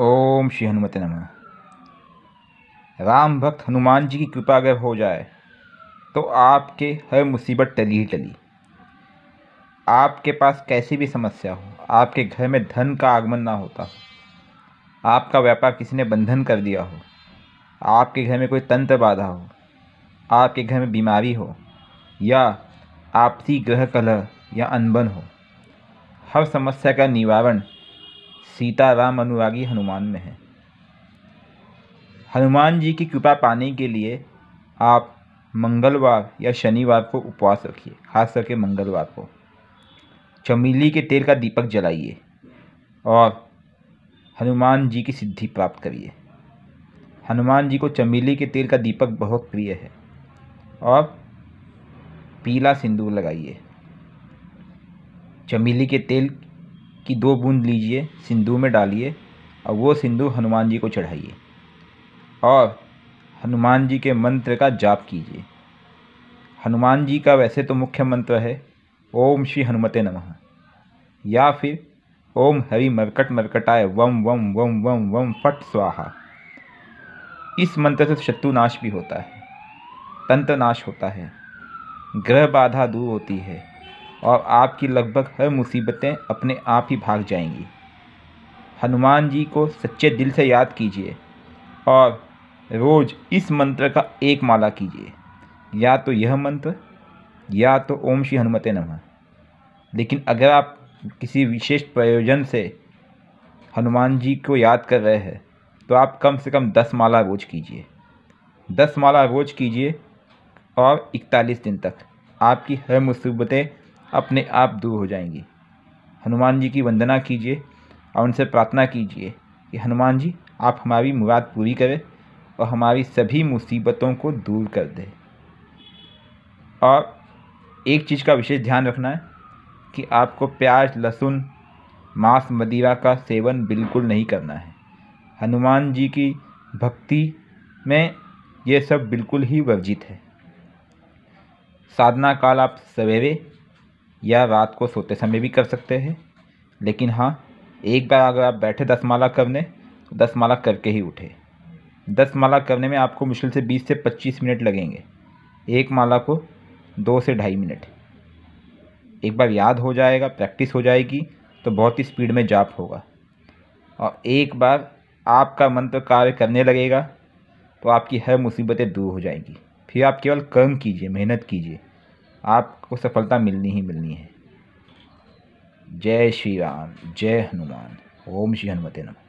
ओम श्री हनुमत नम राम भक्त हनुमान जी की कृपा अगर हो जाए तो आपके हर मुसीबत टली ही टली आपके पास कैसी भी समस्या हो आपके घर में धन का आगमन ना होता हो आपका व्यापार किसी ने बंधन कर दिया हो आपके घर में कोई तंत्र बाधा हो आपके घर में बीमारी हो या आपसी ग्रह कलह या अनबन हो हर समस्या का निवारण सीता राम अनुरागी हनुमान में है हनुमान जी की कृपा पाने के लिए आप मंगलवार या शनिवार को उपवास रखिए खास करके मंगलवार को चमेली के तेल का दीपक जलाइए और हनुमान जी की सिद्धि प्राप्त करिए हनुमान जी को चमेली के तेल का दीपक बहुत प्रिय है और पीला सिंदूर लगाइए चमेली के तेल की दो बूंद लीजिए सिंधु में डालिए और वो सिंधु हनुमान जी को चढ़ाइए और हनुमान जी के मंत्र का जाप कीजिए हनुमान जी का वैसे तो मुख्य मंत्र है ओम श्री हनुमते नमः या फिर ओम हरि मरकट मरकटाय वम वम वम वम वम फट स्वाहा इस मंत्र से शत्रु नाश भी होता है तंत्र नाश होता है ग्रह बाधा दूर होती है और आपकी लगभग हर मुसीबतें अपने आप ही भाग जाएंगी हनुमान जी को सच्चे दिल से याद कीजिए और रोज़ इस मंत्र का एक माला कीजिए या तो यह मंत्र या तो ओम श्री हनुमते नमः लेकिन अगर आप किसी विशेष प्रयोजन से हनुमान जी को याद कर रहे हैं तो आप कम से कम दस माला रोज कीजिए दस माला रोज कीजिए और इकतालीस दिन तक आपकी हर मुसीबतें अपने आप दूर हो जाएंगी हनुमान जी की वंदना कीजिए और उनसे प्रार्थना कीजिए कि हनुमान जी आप हमारी मुराद पूरी करें और हमारी सभी मुसीबतों को दूर कर दें और एक चीज़ का विशेष ध्यान रखना है कि आपको प्याज लहसुन मांस मदिरा का सेवन बिल्कुल नहीं करना है हनुमान जी की भक्ति में ये सब बिल्कुल ही वर्जित है साधना काल आप सवेरे या रात को सोते समय भी कर सकते हैं लेकिन हाँ एक बार अगर आप बैठे दस माला करने तो दस माला करके ही उठे दस माला करने में आपको मुश्किल से बीस से पच्चीस मिनट लगेंगे एक माला को दो से ढाई मिनट एक बार याद हो जाएगा प्रैक्टिस हो जाएगी तो बहुत ही स्पीड में जाप होगा और एक बार आपका मंत्र कार्य करने लगेगा तो आपकी हर मुसीबतें दूर हो जाएंगी फिर आप केवल कर्म कीजिए मेहनत कीजिए आपको सफलता मिलनी ही मिलनी है जय श्री राम जय हनुमान ओम श्री हनुमते नमः